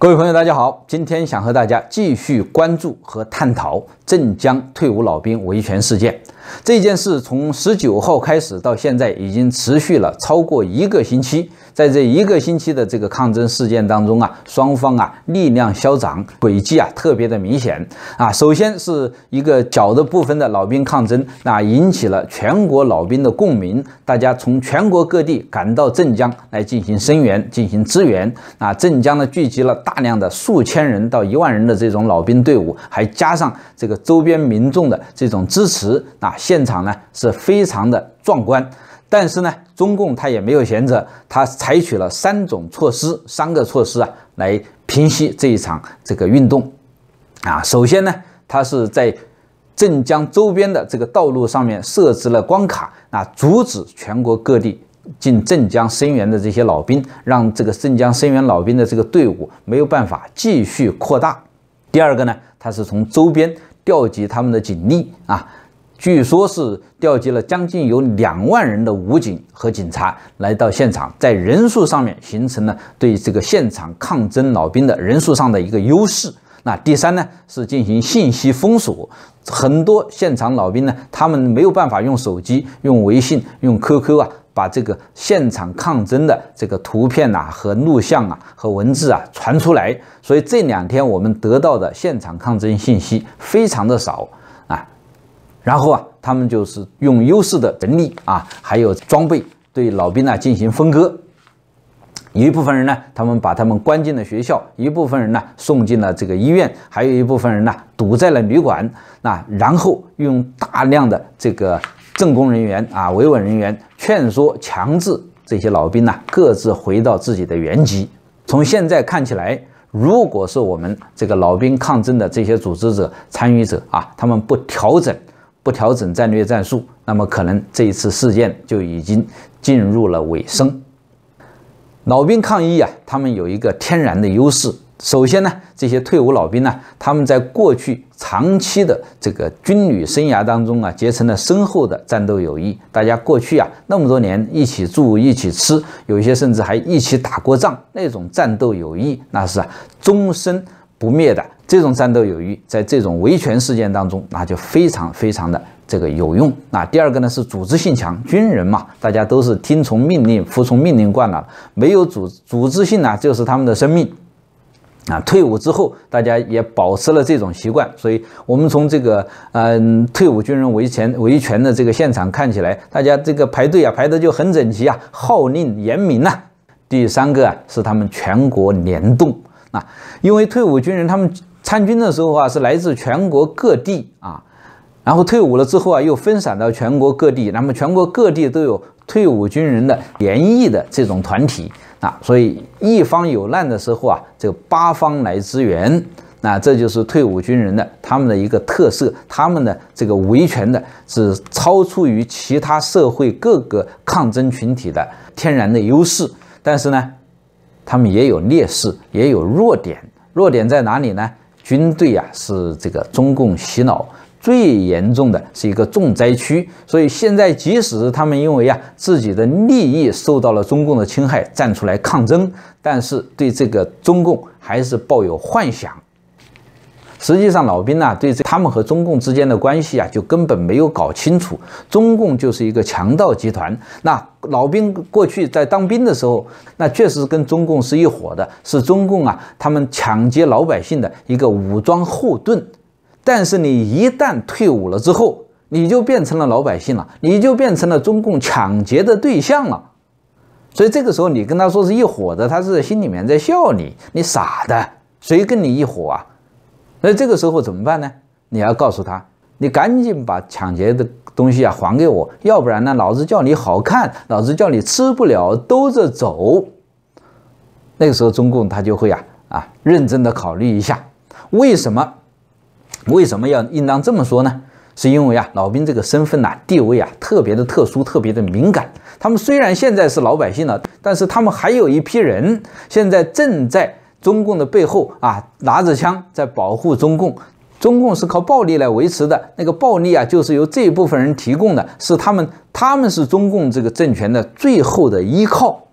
各位朋友，大家好！今天想和大家继续关注和探讨镇江退伍老兵维权事件。这件事从十九号开始到现在已经持续了超过一个星期，在这一个星期的这个抗争事件当中啊，双方啊力量消长，轨迹啊特别的明显啊。首先是一个角的部分的老兵抗争，那引起了全国老兵的共鸣，大家从全国各地赶到镇江来进行声援，进行支援。啊，镇江呢聚集了大量的数千人到一万人的这种老兵队伍，还加上这个周边民众的这种支持啊。现场呢是非常的壮观，但是呢，中共他也没有闲着，他采取了三种措施、三个措施啊，来平息这一场这个运动。啊，首先呢，他是在镇江周边的这个道路上面设置了关卡，啊，阻止全国各地进镇江生援的这些老兵，让这个镇江生援老兵的这个队伍没有办法继续扩大。第二个呢，他是从周边调集他们的警力啊。据说，是调集了将近有两万人的武警和警察来到现场，在人数上面形成了对这个现场抗争老兵的人数上的一个优势。那第三呢，是进行信息封锁，很多现场老兵呢，他们没有办法用手机、用微信、用 QQ 啊，把这个现场抗争的这个图片呐、和录像啊、和文字啊传出来，所以这两天我们得到的现场抗争信息非常的少。然后啊，他们就是用优势的能力啊，还有装备，对老兵呢进行分割。有一部分人呢，他们把他们关进了学校；一部分人呢，送进了这个医院；还有一部分人呢，堵在了旅馆。那然后用大量的这个政工人员啊、维稳人员劝说、强制这些老兵呢各自回到自己的原籍。从现在看起来，如果是我们这个老兵抗争的这些组织者、参与者啊，他们不调整。不调整战略战术，那么可能这一次事件就已经进入了尾声。老兵抗议啊，他们有一个天然的优势。首先呢，这些退伍老兵呢，他们在过去长期的这个军旅生涯当中啊，结成了深厚的战斗友谊。大家过去啊那么多年一起住一起吃，有些甚至还一起打过仗，那种战斗友谊那是啊终身。不灭的这种战斗友谊，在这种维权事件当中，那就非常非常的这个有用。那第二个呢是组织性强，军人嘛，大家都是听从命令、服从命令惯了，没有组组织性呢，就是他们的生命啊。退伍之后，大家也保持了这种习惯，所以我们从这个嗯退伍军人维权维权的这个现场看起来，大家这个排队啊排的就很整齐啊，号令严明啊。第三个啊是他们全国联动。啊，因为退伍军人他们参军的时候啊，是来自全国各地啊，然后退伍了之后啊，又分散到全国各地，那么全国各地都有退伍军人的联谊的这种团体啊，所以一方有难的时候啊，这个八方来支援，那这就是退伍军人的他们的一个特色，他们的这个维权的，是超出于其他社会各个抗争群体的天然的优势，但是呢。他们也有劣势，也有弱点。弱点在哪里呢？军队呀，是这个中共洗脑最严重的是一个重灾区。所以现在，即使他们因为啊自己的利益受到了中共的侵害，站出来抗争，但是对这个中共还是抱有幻想。实际上，老兵呢，对这他们和中共之间的关系啊，就根本没有搞清楚。中共就是一个强盗集团。那老兵过去在当兵的时候，那确实跟中共是一伙的，是中共啊，他们抢劫老百姓的一个武装后盾。但是你一旦退伍了之后，你就变成了老百姓了，你就变成了中共抢劫的对象了。所以这个时候，你跟他说是一伙的，他是心里面在笑你，你傻的，谁跟你一伙啊？那这个时候怎么办呢？你要告诉他，你赶紧把抢劫的东西啊还给我，要不然呢，老子叫你好看，老子叫你吃不了兜着走。那个时候，中共他就会啊啊认真的考虑一下，为什么为什么要应当这么说呢？是因为啊老兵这个身份呐地位啊特别的特殊，特别的敏感。他们虽然现在是老百姓了，但是他们还有一批人现在正在。中共的背后啊，拿着枪在保护中共。中共是靠暴力来维持的，那个暴力啊，就是由这部分人提供的，是他们，他们是中共这个政权的最后的依靠。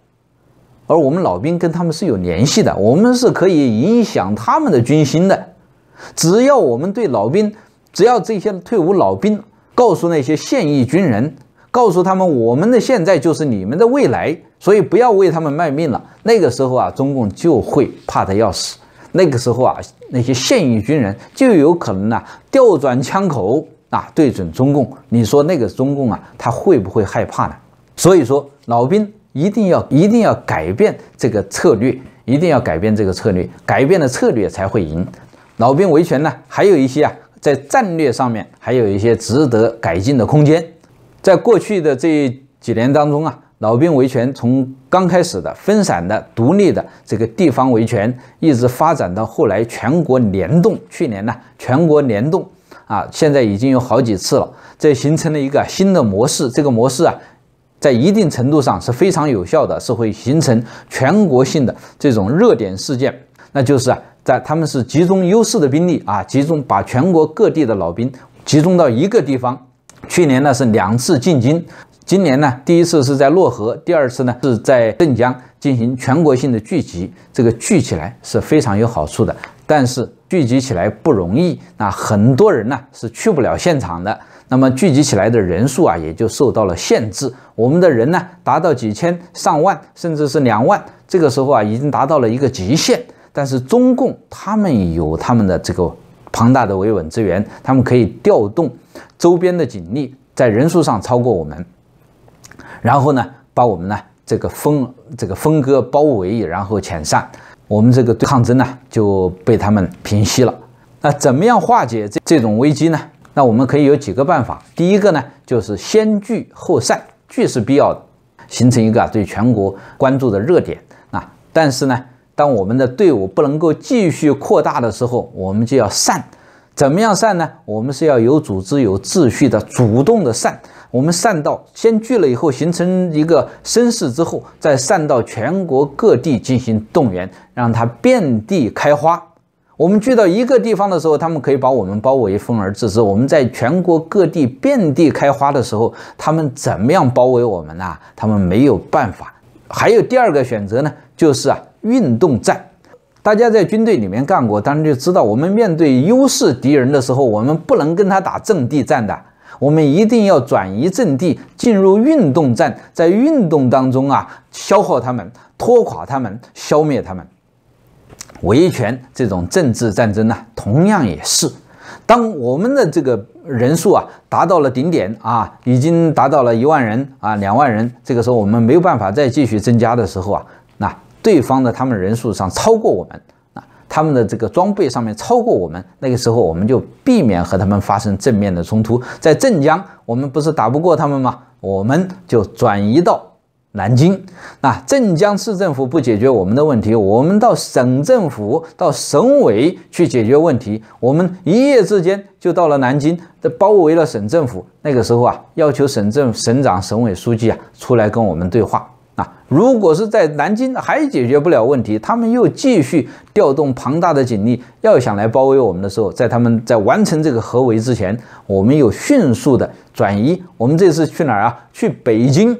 而我们老兵跟他们是有联系的，我们是可以影响他们的军心的。只要我们对老兵，只要这些退伍老兵告诉那些现役军人。告诉他们，我们的现在就是你们的未来，所以不要为他们卖命了。那个时候啊，中共就会怕得要死。那个时候啊，那些现役军人就有可能啊，调转枪口啊，对准中共。你说那个中共啊，他会不会害怕呢？所以说，老兵一定要一定要改变这个策略，一定要改变这个策略，改变了策略才会赢。老兵维权呢，还有一些啊，在战略上面还有一些值得改进的空间。在过去的这几年当中啊，老兵维权从刚开始的分散的、独立的这个地方维权，一直发展到后来全国联动。去年呢，全国联动啊，现在已经有好几次了，这形成了一个新的模式。这个模式啊，在一定程度上是非常有效的，是会形成全国性的这种热点事件。那就是啊，在他们是集中优势的兵力啊，集中把全国各地的老兵集中到一个地方。去年呢是两次进京，今年呢第一次是在漯河，第二次呢是在镇江进行全国性的聚集。这个聚起来是非常有好处的，但是聚集起来不容易。那很多人呢是去不了现场的，那么聚集起来的人数啊也就受到了限制。我们的人呢达到几千、上万，甚至是两万，这个时候啊已经达到了一个极限。但是中共他们有他们的这个。庞大的维稳资源，他们可以调动周边的警力，在人数上超过我们，然后呢，把我们呢这个分这个分割包围，然后遣散，我们这个抗争呢就被他们平息了。那怎么样化解这这种危机呢？那我们可以有几个办法。第一个呢，就是先聚后散，聚是必要的，形成一个对全国关注的热点。啊，但是呢。当我们的队伍不能够继续扩大的时候，我们就要散。怎么样散呢？我们是要有组织、有秩序的主动的散。我们散到先聚了以后，形成一个声势之后，再散到全国各地进行动员，让它遍地开花。我们聚到一个地方的时候，他们可以把我们包围、分而治之。我们在全国各地遍地开花的时候，他们怎么样包围我们呢？他们没有办法。还有第二个选择呢，就是啊。运动战，大家在军队里面干过，当然就知道，我们面对优势敌人的时候，我们不能跟他打阵地战的，我们一定要转移阵地，进入运动战，在运动当中啊，消耗他们，拖垮他们，消灭他们。维权这种政治战争呢，同样也是，当我们的这个人数啊，达到了顶点啊，已经达到了一万人啊、两万人，这个时候我们没有办法再继续增加的时候啊，那。对方的他们人数上超过我们啊，他们的这个装备上面超过我们，那个时候我们就避免和他们发生正面的冲突。在镇江，我们不是打不过他们吗？我们就转移到南京。那镇江市政府不解决我们的问题，我们到省政府、到省委去解决问题。我们一夜之间就到了南京，这包围了省政府。那个时候啊，要求省政、省长、省委书记啊出来跟我们对话。啊！如果是在南京还解决不了问题，他们又继续调动庞大的警力，要想来包围我们的时候，在他们在完成这个合围之前，我们又迅速的转移。我们这次去哪儿啊？去北京。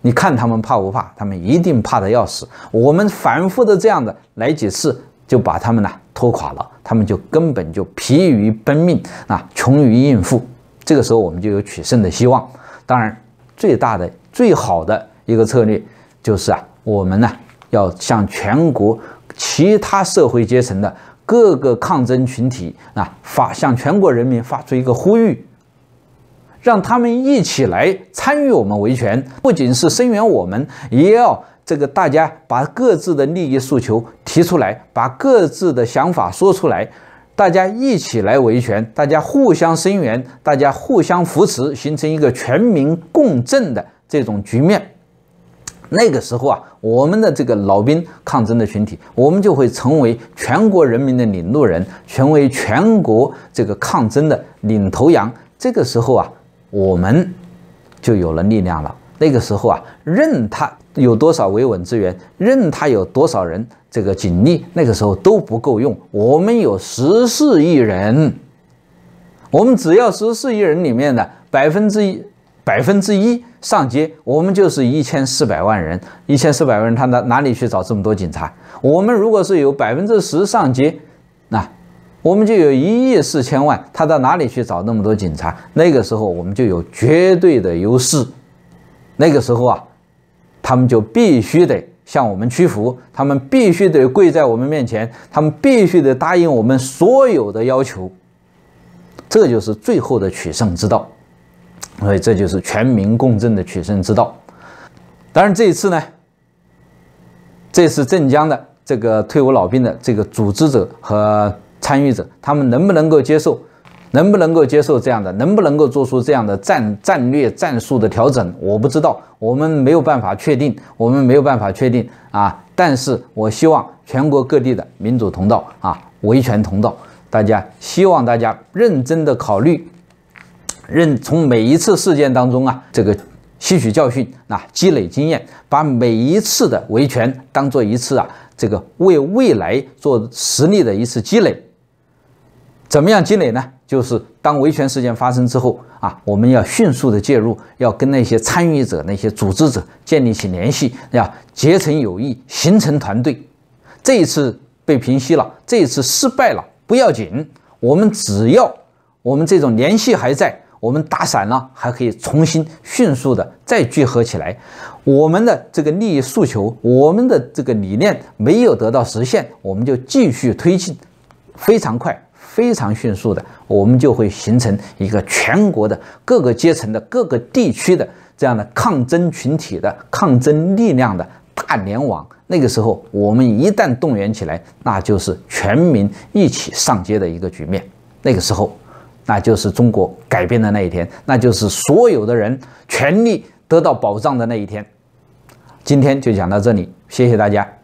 你看他们怕不怕？他们一定怕的要死。我们反复的这样的来几次，就把他们呢拖垮了，他们就根本就疲于奔命，啊，穷于应付。这个时候我们就有取胜的希望。当然，最大的、最好的。一个策略就是啊，我们呢要向全国其他社会阶层的各个抗争群体啊发向全国人民发出一个呼吁，让他们一起来参与我们维权，不仅是声援我们，也要这个大家把各自的利益诉求提出来，把各自的想法说出来，大家一起来维权，大家互相声援，大家互相扶持，形成一个全民共振的这种局面。那个时候啊，我们的这个老兵抗争的群体，我们就会成为全国人民的领路人，成为全国这个抗争的领头羊。这个时候啊，我们就有了力量了。那个时候啊，任他有多少维稳资源，任他有多少人这个警力，那个时候都不够用。我们有十四亿人，我们只要十四亿人里面的百分之一，百分之一。上街，我们就是一千四百万人，一千四百万人，他哪哪里去找这么多警察？我们如果是有百分之十上街，那我们就有一亿四千万，他到哪里去找那么多警察？那个时候我们就有绝对的优势，那个时候啊，他们就必须得向我们屈服，他们必须得跪在我们面前，他们必须得答应我们所有的要求，这就是最后的取胜之道。所以这就是全民共振的取胜之道。当然，这一次呢，这是镇江的这个退伍老兵的这个组织者和参与者，他们能不能够接受，能不能够接受这样的，能不能够做出这样的战战略战术的调整，我不知道，我们没有办法确定，我们没有办法确定啊。但是我希望全国各地的民主通道啊，维权通道，大家希望大家认真的考虑。认从每一次事件当中啊，这个吸取教训，那积累经验，把每一次的维权当做一次啊，这个为未来做实力的一次积累。怎么样积累呢？就是当维权事件发生之后啊，我们要迅速的介入，要跟那些参与者、那些组织者建立起联系，要结成友谊，形成团队。这一次被平息了，这一次失败了不要紧，我们只要我们这种联系还在。我们打散了，还可以重新迅速的再聚合起来。我们的这个利益诉求，我们的这个理念没有得到实现，我们就继续推进，非常快，非常迅速的，我们就会形成一个全国的各个阶层的各个地区的这样的抗争群体的抗争力量的大联网。那个时候，我们一旦动员起来，那就是全民一起上街的一个局面。那个时候。那就是中国改变的那一天，那就是所有的人权利得到保障的那一天。今天就讲到这里，谢谢大家。